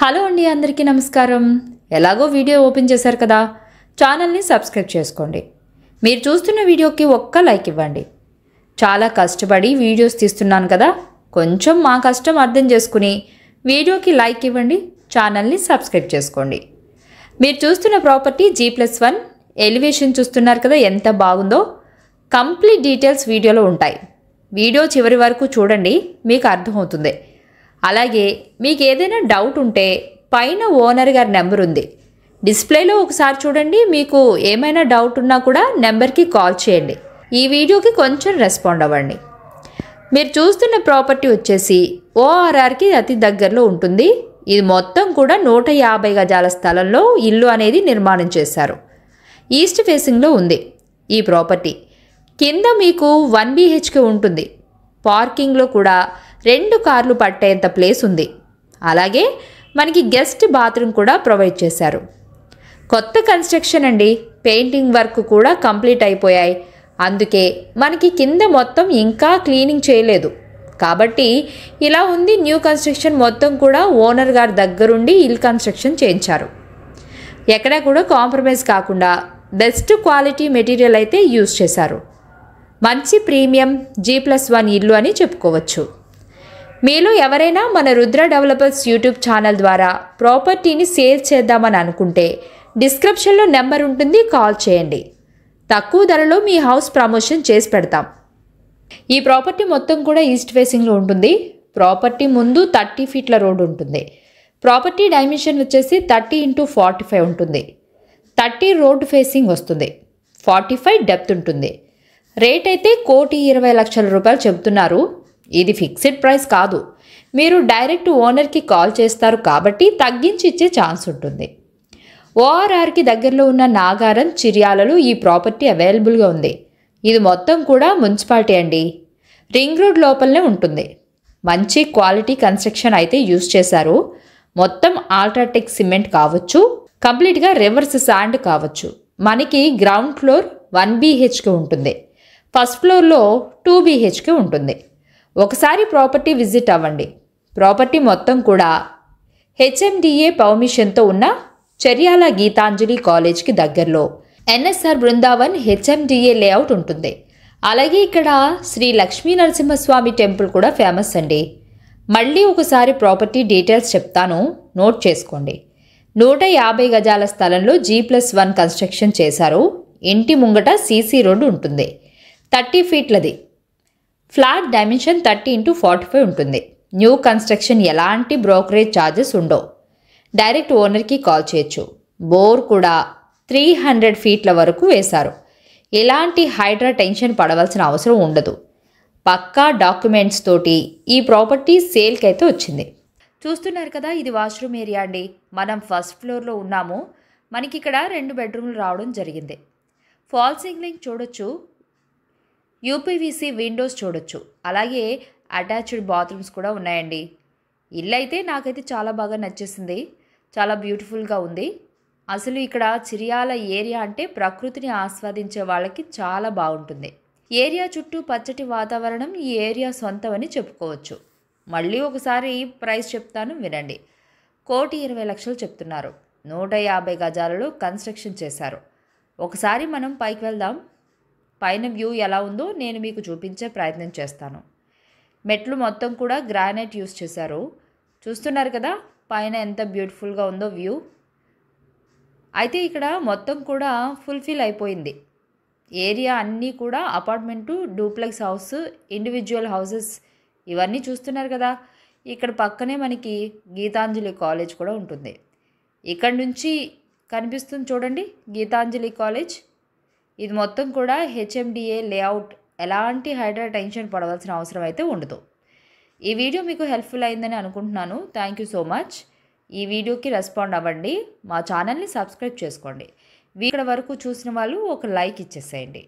hello అండి అందరికీ నమస్కారం ఎలాగో వీడియో ఓపెన్ చేశారు కదా ఛానల్ని సబ్స్క్రైబ్ చేసుకోండి మీరు చూస్తున్న వీడియోకి ఒక్క లైక్ ఇవ్వండి చాలా కష్టపడి వీడియోస్ తీస్తున్నాను కదా కొంచెం మా కష్టం అర్థం చేసుకుని వీడియోకి లైక్ ఇవ్వండి ఛానల్ని సబ్స్క్రైబ్ చేసుకోండి మీరు చూస్తున్న property G plus one elevation చూస్తున్నారు కదా ఎంత బాగుందో కంప్లీట్ డీటెయిల్స్ వీడియోలో ఉంటాయి వీడియో చివరి వరకు చూడండి మీకు అర్థమవుతుంది అలాగే మీకు ఏదైనా డౌట్ ఉంటే పైన ఓనర్ గారి నెంబర్ ఉంది డిస్ప్లేలో ఒకసారి చూడండి మీకు ఏమైనా డౌట్ ఉన్నా కూడా నెంబర్కి కాల్ చేయండి ఈ వీడియోకి కొంచెం రెస్పాండ్ అవ్వండి మీరు చూస్తున్న ప్రాపర్టీ వచ్చేసి ఓఆర్ఆర్కి అతి దగ్గరలో ఉంటుంది ఇది మొత్తం కూడా నూట యాభై గజాల స్థలంలో ఇల్లు అనేది నిర్మాణం చేశారు ఈస్ట్ ఫేసింగ్లో ఉంది ఈ ప్రాపర్టీ కింద మీకు వన్ బీహెచ్కే ఉంటుంది పార్కింగ్లో కూడా రెండు కార్లు పట్టేంత ప్లేస్ ఉంది అలాగే మనకి గెస్ట్ బాత్రూమ్ కూడా ప్రొవైడ్ చేశారు కొత్త కన్స్ట్రక్షన్ అండి పెయింటింగ్ వర్క్ కూడా కంప్లీట్ అయిపోయాయి అందుకే మనకి కింద మొత్తం ఇంకా క్లీనింగ్ చేయలేదు కాబట్టి ఇలా ఉంది న్యూ కన్స్ట్రక్షన్ మొత్తం కూడా ఓనర్ గారి దగ్గరుండి ఇల్ కన్స్ట్రక్షన్ చేయించారు ఎక్కడా కూడా కాంప్రమైజ్ కాకుండా బెస్ట్ క్వాలిటీ మెటీరియల్ అయితే యూజ్ చేశారు మంచి ప్రీమియం జీ ప్లస్ వన్ ఇల్లు అని చెప్పుకోవచ్చు మీలో ఎవరైనా మన రుద్ర డెవలపర్స్ యూట్యూబ్ ఛానల్ ద్వారా ప్రాపర్టీని సేల్ చేద్దామని అనుకుంటే డిస్క్రిప్షన్లో నెంబర్ ఉంటుంది కాల్ చేయండి తక్కువ ధరలో మీ హౌస్ ప్రమోషన్ చేసి పెడతాం ఈ ప్రాపర్టీ మొత్తం కూడా ఈస్ట్ ఫేసింగ్లో ఉంటుంది ప్రాపర్టీ ముందు థర్టీ ఫీట్ల రోడ్ ఉంటుంది ప్రాపర్టీ డైమెన్షన్ వచ్చేసి థర్టీ ఇంటూ ఫార్టీ ఫైవ్ ఉంటుంది థర్టీ రోడ్ ఫేసింగ్ వస్తుంది ఫార్టీ ఫైవ్ డెప్త్ ఉంటుంది రేట్ అయితే కోటి ఇరవై లక్షల రూపాయలు చెబుతున్నారు ఇది ఫిక్స్డ్ ప్రైస్ కాదు మీరు డైరెక్ట్ ఓనర్కి కాల్ చేస్తారు కాబట్టి తగ్గించి ఇచ్చే ఛాన్స్ ఉంటుంది ఓఆర్ఆర్కి దగ్గరలో ఉన్న నాగారం చిర్యాలలో ఈ ప్రాపర్టీ అవైలబుల్గా ఉంది ఇది మొత్తం కూడా మున్సిపాలిటీ అండి రింగ్ రోడ్ లోపలనే ఉంటుంది మంచి క్వాలిటీ కన్స్ట్రక్షన్ అయితే యూజ్ చేశారు మొత్తం ఆల్ట్రాటెక్ సిమెంట్ కావచ్చు కంప్లీట్గా రివర్స్ శాండ్ కావచ్చు మనకి గ్రౌండ్ ఫ్లోర్ వన్ బీహెచ్కి ఉంటుంది ఫస్ట్ ఫ్లోర్లో టూ బీహెచ్కే ఉంటుంది ఒకసారి ప్రాపర్టీ విజిట్ అవ్వండి ప్రాపర్టీ మొత్తం కూడా హెచ్ఎండిఏ పర్మిషన్తో ఉన్న చర్యాల గీతాంజలి కాలేజ్కి దగ్గరలో ఎన్ఎస్ఆర్ బృందావన్ హెచ్ఎండిఏ లేఅవుట్ ఉంటుంది అలాగే ఇక్కడ శ్రీ లక్ష్మీ నరసింహస్వామి టెంపుల్ కూడా ఫేమస్ అండి మళ్ళీ ఒకసారి ప్రాపర్టీ డీటెయిల్స్ చెప్తాను నోట్ చేసుకోండి నూట యాభై గజాల స్థలంలో జీ ప్లస్ వన్ కన్స్ట్రక్షన్ చేశారు ఇంటి ముంగట సీసీ రోడ్డు ఉంటుంది థర్టీ ఫీట్లది flat dimension thirty into forty five ఉంటుంది న్యూ కన్స్ట్రక్షన్ ఎలాంటి బ్రోకరేజ్ ఛార్జెస్ ఉండవు డైరెక్ట్ ఓనర్కి కాల్ చేయొచ్చు బోర్ కూడా త్రీ హండ్రెడ్ ఫీట్ల వరకు వేశారు ఎలాంటి హైడ్రా టెన్షన్ పడవలసిన అవసరం ఉండదు పక్కా డాక్యుమెంట్స్ తోటి ఈ ప్రాపర్టీ సేల్కి అయితే వచ్చింది చూస్తున్నారు కదా ఇది వాష్రూమ్ ఏరియా అండి మనం ఫస్ట్ ఫ్లోర్లో ఉన్నాము మనకి ఇక్కడ రెండు బెడ్రూమ్లు రావడం జరిగింది ఫాల్ సీలింగ్ చూడొచ్చు యూపీవీసీ విండోస్ చూడొచ్చు అలాగే అటాచ్డ్ బాత్రూమ్స్ కూడా ఉన్నాయండి ఇల్లు అయితే నాకైతే చాలా బాగా నచ్చేసింది చాలా బ్యూటిఫుల్గా ఉంది అసలు ఇక్కడ చిరియాల ఏరియా అంటే ప్రకృతిని ఆస్వాదించే వాళ్ళకి చాలా బాగుంటుంది ఏరియా చుట్టూ పచ్చటి వాతావరణం ఈ ఏరియా సొంతమని చెప్పుకోవచ్చు మళ్ళీ ఒకసారి ప్రైస్ చెప్తాను వినండి కోటి ఇరవై లక్షలు చెప్తున్నారు నూట యాభై గజాలలో కన్స్ట్రక్షన్ చేశారు ఒకసారి మనం పైకి వెళ్దాం పైన వ్యూ ఎలా ఉందో నేను మీకు చూపించే ప్రయత్నం చేస్తాను మెట్లు మొత్తం కూడా గ్రానైట్ యూస్ చేశారు చూస్తున్నారు కదా పైన ఎంత బ్యూటిఫుల్గా ఉందో వ్యూ అయితే ఇక్కడ మొత్తం కూడా ఫుల్ఫిల్ అయిపోయింది ఏరియా అన్నీ కూడా apartment duplex house individual houses ఇవన్నీ చూస్తున్నారు కదా ఇక్కడ పక్కనే మనకి గీతాంజలి కాలేజ్ కూడా ఉంటుంది ఇక్కడ నుంచి కనిపిస్తుంది చూడండి గీతాంజలి కాలేజ్ ఇది మొత్తం కూడా హెచ్ఎండిఏ లేఅవుట్ ఎలాంటి హైడ్రా టెన్షన్ పడవలసిన అవసరం అయితే ఉండదు ఈ వీడియో మీకు హెల్ప్ఫుల్ అయిందని అనుకుంటున్నాను థ్యాంక్ యూ సో మచ్ ఈ వీడియోకి రెస్పాండ్ అవ్వండి మా ఛానల్ని సబ్స్క్రైబ్ చేసుకోండి వీక్కడ వరకు చూసిన వాళ్ళు ఒక లైక్ ఇచ్చేసేయండి